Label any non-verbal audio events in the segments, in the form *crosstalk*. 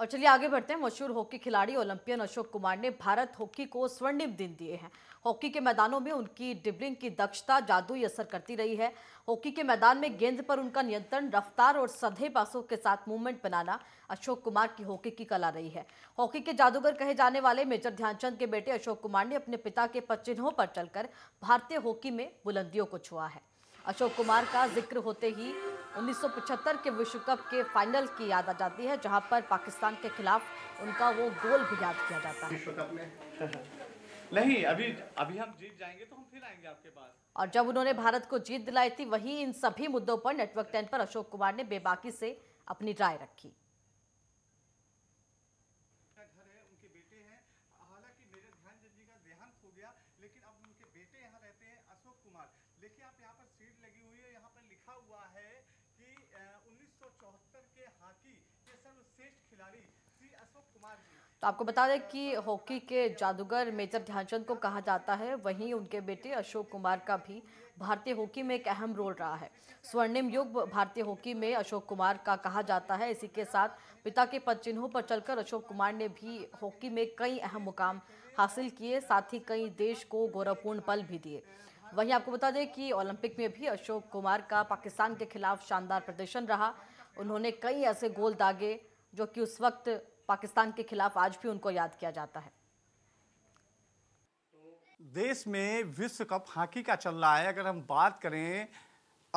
और चलिए आगे बढ़ते हैं मशहूर हॉकी खिलाड़ी ओलंपियन अशोक कुमार ने भारत हॉकी को स्वर्णिम दिन दिए हैं हॉकी के मैदानों में उनकी डिबलिंग की दक्षता जादुई असर करती रही है हॉकी के मैदान में गेंद पर उनका नियंत्रण रफ्तार और सधे पासों के साथ मूवमेंट बनाना अशोक कुमार की हॉकी की कला रही है हॉकी के जादूगर कहे जाने वाले मेजर ध्यानचंद के बेटे अशोक कुमार ने अपने पिता के पचिन्हों पर चलकर भारतीय हॉकी में बुलंदियों को छुआ है अशोक कुमार का जिक्र होते ही 1975 के विश्व कप के फाइनल की याद आ जाती है जहां पर पाकिस्तान के खिलाफ उनका वो गोल भी याद किया जाता है *laughs* नहीं अभी अभी हम जीत जाएंगे तो हम फिर आएंगे आपके पास और जब उन्होंने भारत को जीत दिलाई थी वही इन सभी मुद्दों पर नेटवर्क टेन पर अशोक कुमार ने बेबाकी से अपनी राय रखी लेकिन अब उनके बेटे यहाँ रहते हैं अशोक कुमार देखिए आप यहाँ पर सीट लगी हुई है यहाँ पर लिखा हुआ है के हॉकी के सर्वश्रेष्ठ खिलाड़ी श्री अशोक कुमार जी तो आपको बता दें कि हॉकी के जादूगर मेजर ध्यानचंद को कहा जाता है वहीं उनके बेटे अशोक कुमार का भी भारतीय हॉकी में एक अहम रोल रहा है स्वर्णिम युग भारतीय हॉकी में अशोक कुमार का कहा जाता है इसी के साथ पिता के पद चिन्हों पर चलकर अशोक कुमार ने भी हॉकी में कई अहम मुकाम हासिल किए साथ ही कई देश को गौरवपूर्ण पल भी दिए वहीं आपको बता दें कि ओलंपिक में भी अशोक कुमार का पाकिस्तान के खिलाफ शानदार प्रदर्शन रहा उन्होंने कई ऐसे गोल दागे जो कि उस वक्त पाकिस्तान के खिलाफ आज भी उनको याद किया जाता है देश में विश्व कप हॉकी का चल रहा है अगर हम बात करें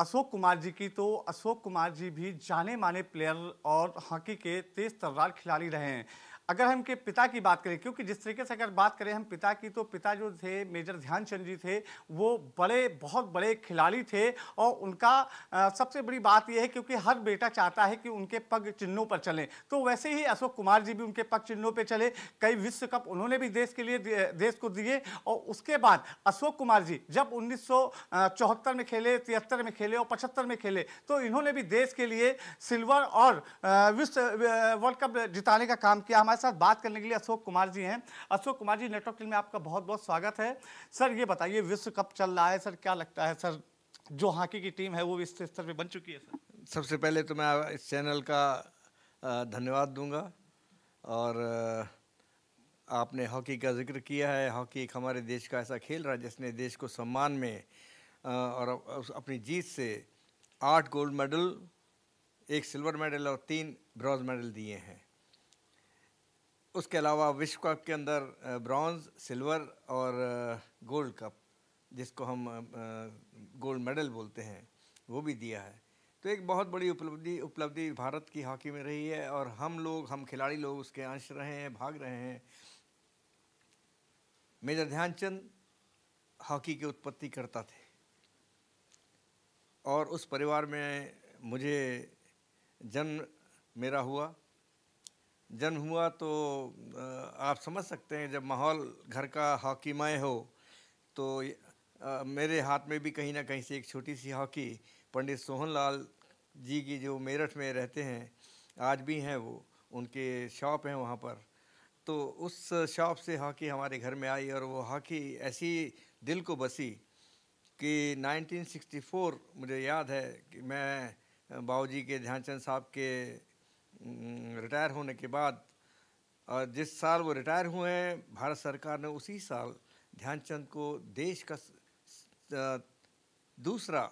अशोक कुमार जी की तो अशोक कुमार जी भी जाने माने प्लेयर और हॉकी के तेज तर्रार खिलाड़ी रहे हैं अगर हम के पिता की बात करें क्योंकि जिस तरीके से अगर बात करें हम पिता की तो पिता जो थे मेजर ध्यानचंद जी थे वो बड़े बहुत बड़े खिलाड़ी थे और उनका आ, सबसे बड़ी बात यह है क्योंकि हर बेटा चाहता है कि उनके पग चिन्हों पर चलें तो वैसे ही अशोक कुमार जी भी उनके पग चिन्हों पर चले कई विश्व कप उन्होंने भी देश के लिए देश को दिए और उसके बाद अशोक कुमार जी जब उन्नीस में खेले तिहत्तर में खेले और पचहत्तर में खेले तो इन्होंने भी देश के लिए सिल्वर और विश्व वर्ल्ड कप जिताने का काम किया हमारे साथ बात करने के लिए अशोक कुमार जी हैं अशोक कुमार जी नेटवर्क में आपका बहुत बहुत स्वागत है सर ये बताइए विश्व कप चल रहा है सर क्या लगता है सर जो हॉकी की टीम है वो विश्व स्तर पर बन चुकी है सर सबसे पहले तो मैं इस चैनल का धन्यवाद दूंगा और आपने हॉकी का जिक्र किया है हॉकी एक हमारे देश का ऐसा खेल रहा है जिसने देश को सम्मान में और अपनी जीत से आठ गोल्ड मेडल एक सिल्वर मेडल और तीन ब्रॉन्ज मेडल दिए हैं उसके अलावा विश्व कप के अंदर ब्रॉन्ज सिल्वर और गोल्ड कप जिसको हम गोल्ड मेडल बोलते हैं वो भी दिया है तो एक बहुत बड़ी उपलब्धि उपलब्धि भारत की हॉकी में रही है और हम लोग हम खिलाड़ी लोग उसके अंश रहे हैं भाग रहे हैं मेजर ध्यानचंद हॉकी की उत्पत्ति करता थे और उस परिवार में मुझे जन्म मेरा हुआ जन्म हुआ तो आप समझ सकते हैं जब माहौल घर का हॉकीमय हो तो मेरे हाथ में भी कहीं ना कहीं से एक छोटी सी हॉकी पंडित सोहन लाल जी की जो मेरठ में रहते हैं आज भी हैं वो उनके शॉप हैं वहाँ पर तो उस शॉप से हॉकी हमारे घर में आई और वो हॉकी ऐसी दिल को बसी कि 1964 मुझे याद है कि मैं बाबूजी के ध्यानचंद साहब के हम्म, रिटायर होने के बाद जिस साल वो रिटायर हुए हैं भारत सरकार ने उसी साल ध्यानचंद को देश का दूसरा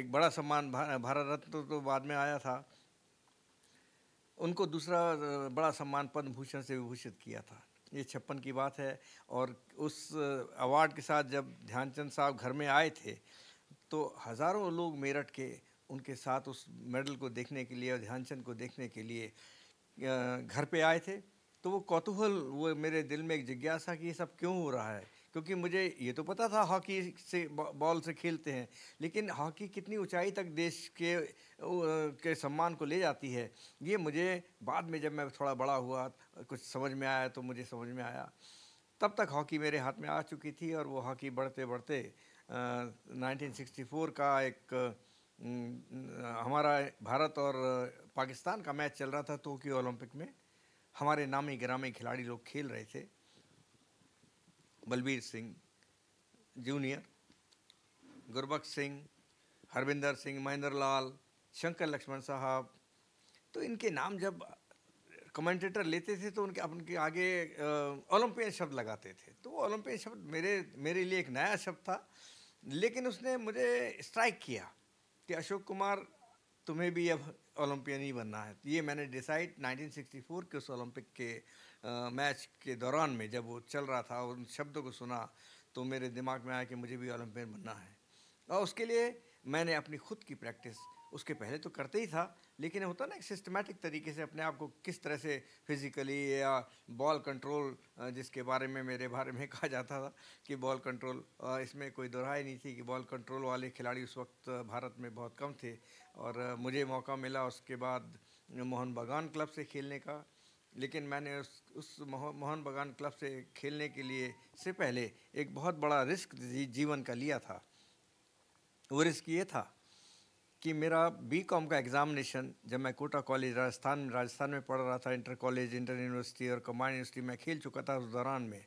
एक बड़ा सम्मान भारत रत्न तो बाद में आया था उनको दूसरा बड़ा सम्मान पद्म भूषण से विभूषित किया था ये छप्पन की बात है और उस अवार्ड के साथ जब ध्यानचंद साहब घर में आए थे तो हज़ारों लोग मेरठ के उनके साथ उस मेडल को देखने के लिए और ध्यानचंद को देखने के लिए घर पे आए थे तो वो कौतूहल वो मेरे दिल में एक जिज्ञासा कि ये सब क्यों हो रहा है क्योंकि मुझे ये तो पता था हॉकी से बॉल से खेलते हैं लेकिन हॉकी कितनी ऊंचाई तक देश के के सम्मान को ले जाती है ये मुझे बाद में जब मैं थोड़ा बड़ा हुआ कुछ समझ में आया तो मुझे समझ में आया तब तक हॉकी मेरे हाथ में आ चुकी थी और वो हॉकी बढ़ते बढ़ते नाइनटीन 1964 का एक हम्म, हमारा भारत और पाकिस्तान का मैच चल रहा था टोक्यो ओलंपिक में हमारे नामी ग्रामी खिलाड़ी लोग खेल रहे थे बलबीर सिंह जूनियर गुरबख सिंह हरविंदर सिंह महेंद्र लाल शंकर लक्ष्मण साहब तो इनके नाम जब कमेंटेटर लेते थे तो उनके अपन के आगे ओलंपियन शब्द लगाते थे तो ओलंपियन शब्द मेरे मेरे लिए एक नया शब्द था लेकिन उसने मुझे स्ट्राइक किया कि अशोक कुमार तुम्हें भी अब ओलंपियन ही बनना है ये मैंने डिसाइड 1964 के उस ओलंपिक के आ, मैच के दौरान में जब वो चल रहा था उन शब्दों को सुना तो मेरे दिमाग में आया कि मुझे भी ओलंपियन बनना है और उसके लिए मैंने अपनी खुद की प्रैक्टिस उसके पहले तो करते ही था लेकिन होता ना एक सिस्टमेटिक तरीके से अपने आप को किस तरह से फिजिकली या बॉल कंट्रोल जिसके बारे में मेरे बारे में *laughs* कहा जाता था कि बॉल कंट्रोल इसमें कोई दोहराई नहीं थी कि बॉल कंट्रोल वाले खिलाड़ी उस वक्त भारत में बहुत कम थे और मुझे मौका मिला उसके बाद मोहन बागान क्लब से खेलने का लेकिन मैंने उस उस मोहन बागान क्लब से खेलने के लिए से पहले एक बहुत बड़ा रिस्क जीवन का लिया था वो रिस्क ये था कि मेरा बी कॉम का एग्ज़ामिनेशन जब मैं कोटा कॉलेज राजस्थान राजस्थान में पढ़ रहा था इंटर कॉलेज इंटर यूनिवर्सिटी और कमांड यूनिवर्सिटी मैं खेल चुका था उस दौरान में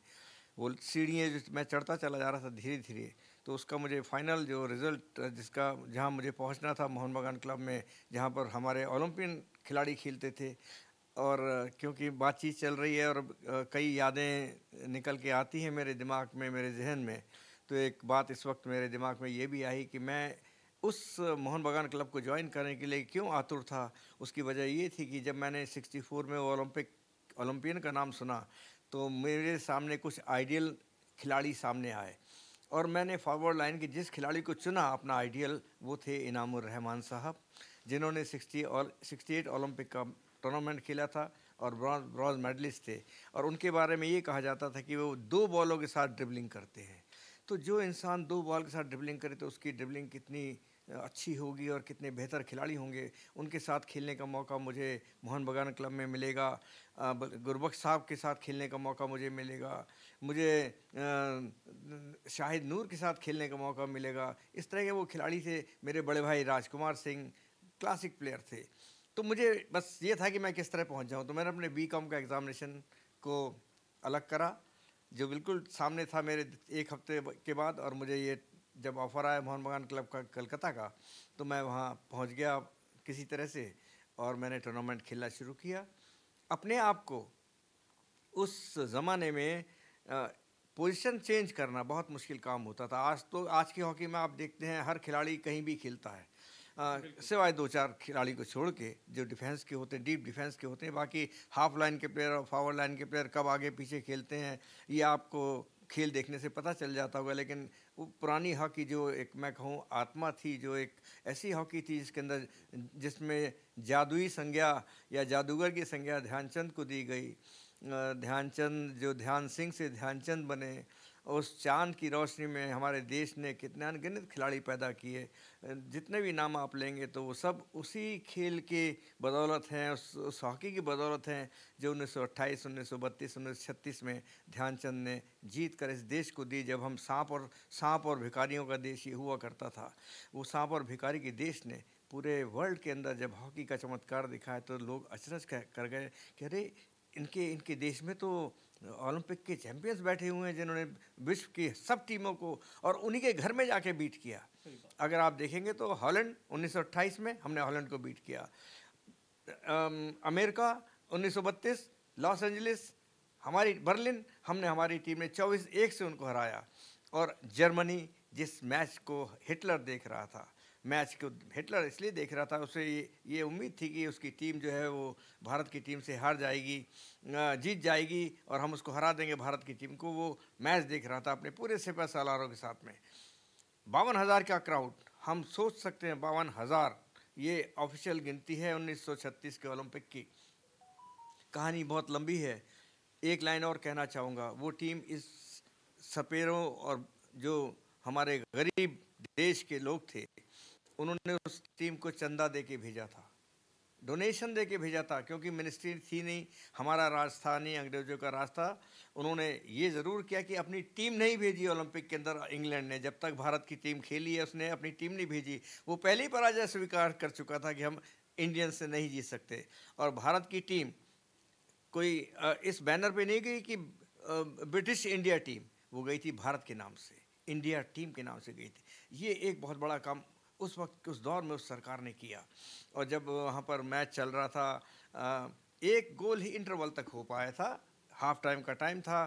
वो सीढ़ियाँ जो मैं चढ़ता चला जा रहा था धीरे धीरे तो उसका मुझे फाइनल जो रिज़ल्ट जिसका जहाँ मुझे पहुँचना था मोहन बगान क्लब में जहाँ पर हमारे ओलंपियन खिलाड़ी खेलते थे और क्योंकि बातचीत चल रही है और कई यादें निकल के आती हैं मेरे दिमाग में मेरे जहन में तो एक बात इस वक्त मेरे दिमाग में ये भी आई कि मैं उस मोहन बगान क्लब को ज्वाइन करने के लिए क्यों आतुर था उसकी वजह ये थी कि जब मैंने 64 में ओलंपिक ओलंपियन का नाम सुना तो मेरे सामने कुछ आइडियल खिलाड़ी सामने आए और मैंने फॉरवर्ड लाइन के जिस खिलाड़ी को चुना अपना आइडियल वो थे इनामुर रहमान साहब जिन्होंने 60 और 68 ओलंपिक का टूर्नामेंट खेला था और ब्रॉन्ज ब्रॉन्ज मेडलिस्ट थे और उनके बारे में ये कहा जाता था कि वो दो बॉलों के साथ ड्रिबलिंग करते हैं तो जो इंसान दो बॉल के साथ ड्रिबलिंग करे तो उसकी ड्रिबलिंग कितनी अच्छी होगी और कितने बेहतर खिलाड़ी होंगे उनके साथ खेलने का मौका मुझे मोहन बगान क्लब में मिलेगा गुरबख्श साहब के साथ खेलने का मौका मुझे मिलेगा मुझे शाहिद नूर के साथ खेलने का मौका मिलेगा इस तरह के वो खिलाड़ी थे मेरे बड़े भाई राजकुमार सिंह क्लासिक प्लेयर थे तो मुझे बस ये था कि मैं किस तरह पहुँच जाऊँ तो मैंने अपने बी का एग्ज़ामिनेशन को अलग करा जो बिल्कुल सामने था मेरे एक हफ्ते के बाद और मुझे ये जब ऑफ़र आया मोहन बगान क्लब का कलकत्ता का तो मैं वहाँ पहुँच गया किसी तरह से और मैंने टूर्नामेंट खेलना शुरू किया अपने आप को उस ज़माने में पोजीशन चेंज करना बहुत मुश्किल काम होता था आज तो आज की हॉकी में आप देखते हैं हर खिलाड़ी कहीं भी खेलता है सिवाय दो चार खिलाड़ी को छोड़ के जो डिफेंस के होते हैं डीप डिफेंस के होते हैं बाकी हाफ लाइन के प्लेयर और फॉरवर्ड लाइन के प्लेयर कब आगे पीछे खेलते हैं ये आपको खेल देखने से पता चल जाता होगा लेकिन वो पुरानी हॉकी जो एक मैं कहूँ आत्मा थी जो एक ऐसी हॉकी थी जिसके अंदर जिसमें जादुई संज्ञा या जादूगर की संज्ञा ध्यानचंद को दी गई ध्यानचंद जो ध्यान सिंह से ध्यानचंद बने उस चांद की रोशनी में हमारे देश ने कितने अनगिनत खिलाड़ी पैदा किए जितने भी नाम आप लेंगे तो वो सब उसी खेल के बदौलत हैं उस, उस हॉकी की बदौलत हैं जो उन्नीस सौ अट्ठाईस उन्नीस सौ बत्तीस उन्नीस सौ छत्तीस में ध्यानचंद ने जीत कर इस देश को दी जब हम सांप और सांप और भिखारियों का देश ये हुआ करता था वो सांप और भिखारी के देश ने पूरे वर्ल्ड के अंदर जब हॉकी का चमत्कार दिखाया तो लोग अचरज कर गए कि अरे इनके इनके देश में तो ओलंपिक के चैंपियंस बैठे हुए हैं जिन्होंने विश्व की सब टीमों को और उन्हीं के घर में जाके बीट किया अगर आप देखेंगे तो हॉलैंड 1928 में हमने हॉलैंड को बीट किया अमेरिका उन्नीस लॉस एंजलिस हमारी बर्लिन हमने हमारी टीम ने चौबीस एक से उनको हराया और जर्मनी जिस मैच को हिटलर देख रहा था मैच को हिटलर इसलिए देख रहा था उसे ये ये उम्मीद थी कि उसकी टीम जो है वो भारत की टीम से हार जाएगी जीत जाएगी और हम उसको हरा देंगे भारत की टीम को वो मैच देख रहा था अपने पूरे सिपा सालारों के साथ में बावन हज़ार का क्राउड हम सोच सकते हैं बावन हज़ार ये ऑफिशियल गिनती है 1936 के ओलंपिक की कहानी बहुत लंबी है एक लाइन और कहना चाहूँगा वो टीम इस सपेरों और जो हमारे गरीब देश के लोग थे उन्होंने उस टीम को चंदा दे के भेजा था डोनेशन दे के भेजा था क्योंकि मिनिस्ट्री थी नहीं हमारा राज नहीं अंग्रेजों का राज था उन्होंने ये ज़रूर किया कि अपनी टीम नहीं भेजी ओलंपिक के अंदर इंग्लैंड ने जब तक भारत की टीम खेली है उसने अपनी टीम नहीं भेजी वो पहली ही पराजय स्वीकार कर चुका था कि हम इंडियन से नहीं जीत सकते और भारत की टीम कोई इस बैनर पर नहीं गई कि ब्रिटिश इंडिया टीम वो गई थी भारत के नाम से इंडिया टीम के नाम से गई थी ये एक बहुत बड़ा काम उस वक्त उस दौर में उस सरकार ने किया और जब वहाँ पर मैच चल रहा था एक गोल ही इंटरवल तक हो पाया था हाफ टाइम का टाइम था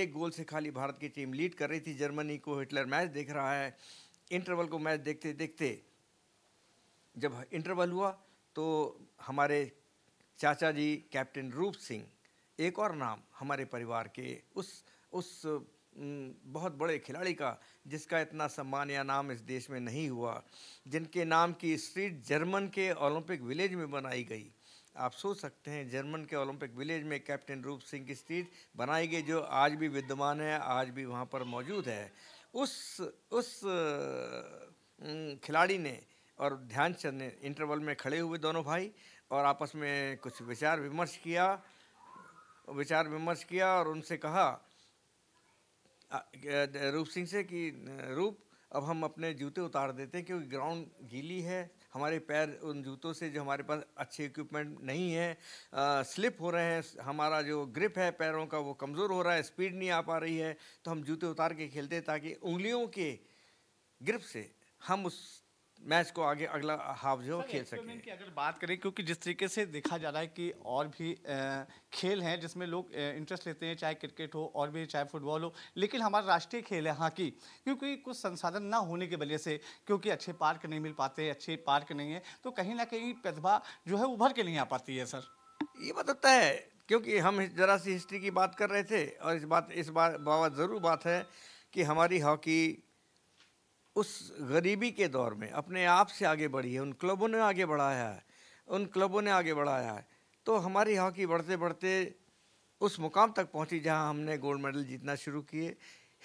एक गोल से खाली भारत की टीम लीड कर रही थी जर्मनी को हिटलर मैच देख रहा है इंटरवल को मैच देखते देखते जब इंटरवल हुआ तो हमारे चाचा जी कैप्टन रूप सिंह एक और नाम हमारे परिवार के उस उस बहुत बड़े खिलाड़ी का जिसका इतना सम्मान या नाम इस देश में नहीं हुआ जिनके नाम की स्ट्रीट जर्मन के ओलंपिक विलेज में बनाई गई आप सोच सकते हैं जर्मन के ओलंपिक विलेज में कैप्टन रूप सिंह की स्ट्रीट बनाई गई जो आज भी विद्यमान है आज भी वहाँ पर मौजूद है उस उस खिलाड़ी ने और ध्यानचंद ने इंटरवल में खड़े हुए दोनों भाई और आपस में कुछ विचार विमर्श किया विचार विमर्श किया और उनसे कहा रूप सिंह से कि रूप अब हम अपने जूते उतार देते हैं क्योंकि ग्राउंड गीली है हमारे पैर उन जूतों से जो हमारे पास अच्छे इक्विपमेंट नहीं है आ, स्लिप हो रहे हैं हमारा जो ग्रिप है पैरों का वो कमज़ोर हो रहा है स्पीड नहीं आ पा रही है तो हम जूते उतार के खेलते हैं ताकि उंगलियों के ग्रिप से हम उस मैच को आगे अगला हाफ जो खेल सके की अगर बात करें क्योंकि जिस तरीके से देखा जा रहा है कि और भी खेल हैं जिसमें लोग इंटरेस्ट लेते हैं चाहे क्रिकेट हो और भी चाहे फुटबॉल हो लेकिन हमारा राष्ट्रीय खेल है हॉकी हाँ क्योंकि कुछ संसाधन ना होने की वजह से क्योंकि अच्छे पार्क नहीं मिल पाते अच्छे पार्क नहीं है तो कहीं ना कहीं प्रतिभा जो है उभर के नहीं आ पाती है सर ये बताता तो है क्योंकि हम जरा सी हिस्ट्री की बात कर रहे थे और इस बात इस बात बाबा ज़रूर बात है कि हमारी हॉकी उस गरीबी के दौर में अपने आप से आगे बढ़ी है उन क्लबों ने आगे बढ़ाया है उन क्लबों ने आगे बढ़ाया है तो हमारी हॉकी बढ़ते बढ़ते उस मुकाम तक पहुंची जहां हमने गोल्ड मेडल जीतना शुरू किए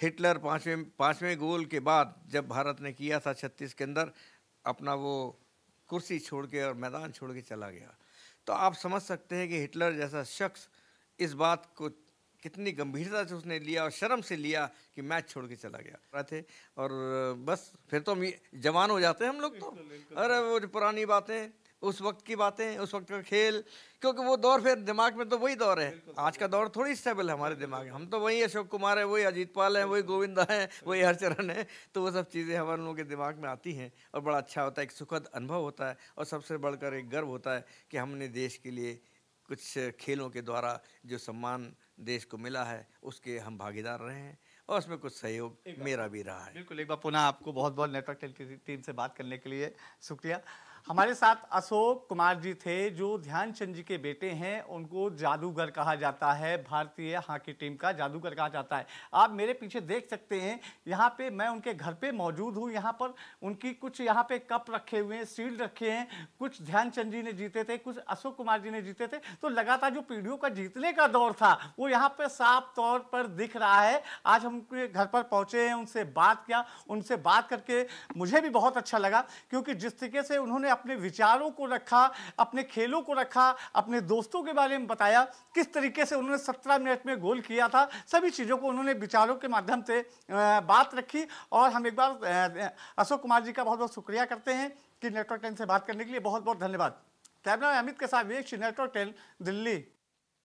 हिटलर पाँचवें पाँचवें गोल के बाद जब भारत ने किया था छत्तीस के अंदर अपना वो कुर्सी छोड़ के और मैदान छोड़ के चला गया तो आप समझ सकते हैं कि हिटलर जैसा शख्स इस बात को कितनी गंभीरता से उसने लिया और शर्म से लिया कि मैच छोड़ के चला गया थे और बस फिर तो हम जवान हो जाते हैं हम लोग तो अरे वो जो पुरानी बातें उस वक्त की बातें उस वक्त का खेल क्योंकि वो दौर फिर दिमाग में तो वही दौर है आज का दौर थोड़ी स्टेबल है हमारे दिमाग में हम तो वही अशोक कुमार है वही अजीत पाल है वही गोविंदा है वही हरचरण है तो वो सब चीज़ें हमारे लोगों के दिमाग में आती हैं और बड़ा अच्छा होता है एक सुखद अनुभव होता है और सबसे बढ़कर एक गर्व होता है कि हमने देश के लिए कुछ खेलों के द्वारा जो सम्मान देश को मिला है उसके हम भागीदार रहे हैं और उसमें कुछ सहयोग मेरा भी रहा है बिल्कुल एक बार पुनः आपको बहुत बहुत नेटवर्क टीम से बात करने के लिए शुक्रिया हमारे साथ अशोक कुमार जी थे जो ध्यानचंद जी के बेटे हैं उनको जादूगर कहा जाता है भारतीय हॉकी टीम का जादूगर कहा जाता है आप मेरे पीछे देख सकते हैं यहाँ पे मैं उनके घर पे मौजूद हूँ यहाँ पर उनकी कुछ यहाँ पे कप रखे हुए हैं सील रखे हैं कुछ ध्यानचंद जी ने जीते थे कुछ अशोक कुमार जी ने जीते थे तो लगातार जो पीढ़ियों का जीतने का दौर था वो यहाँ पर साफ तौर पर दिख रहा है आज हम उनके घर पर पहुँचे हैं उनसे बात किया उनसे बात करके मुझे भी बहुत अच्छा लगा क्योंकि जिस तरीके से उन्होंने उन्होंने अपने विचारों को रखा अपने खेलों को रखा अपने दोस्तों के बारे में बताया किस तरीके से उन्होंने सत्रह मिनट में गोल किया था सभी चीज़ों को उन्होंने विचारों के माध्यम से बात रखी और हम एक बार अशोक कुमार जी का बहुत बहुत शुक्रिया करते हैं कि नेटवर्क टेन से बात करने के लिए बहुत बहुत धन्यवाद कैमरा अमित के साथ विवेक नेटवर्क टेन दिल्ली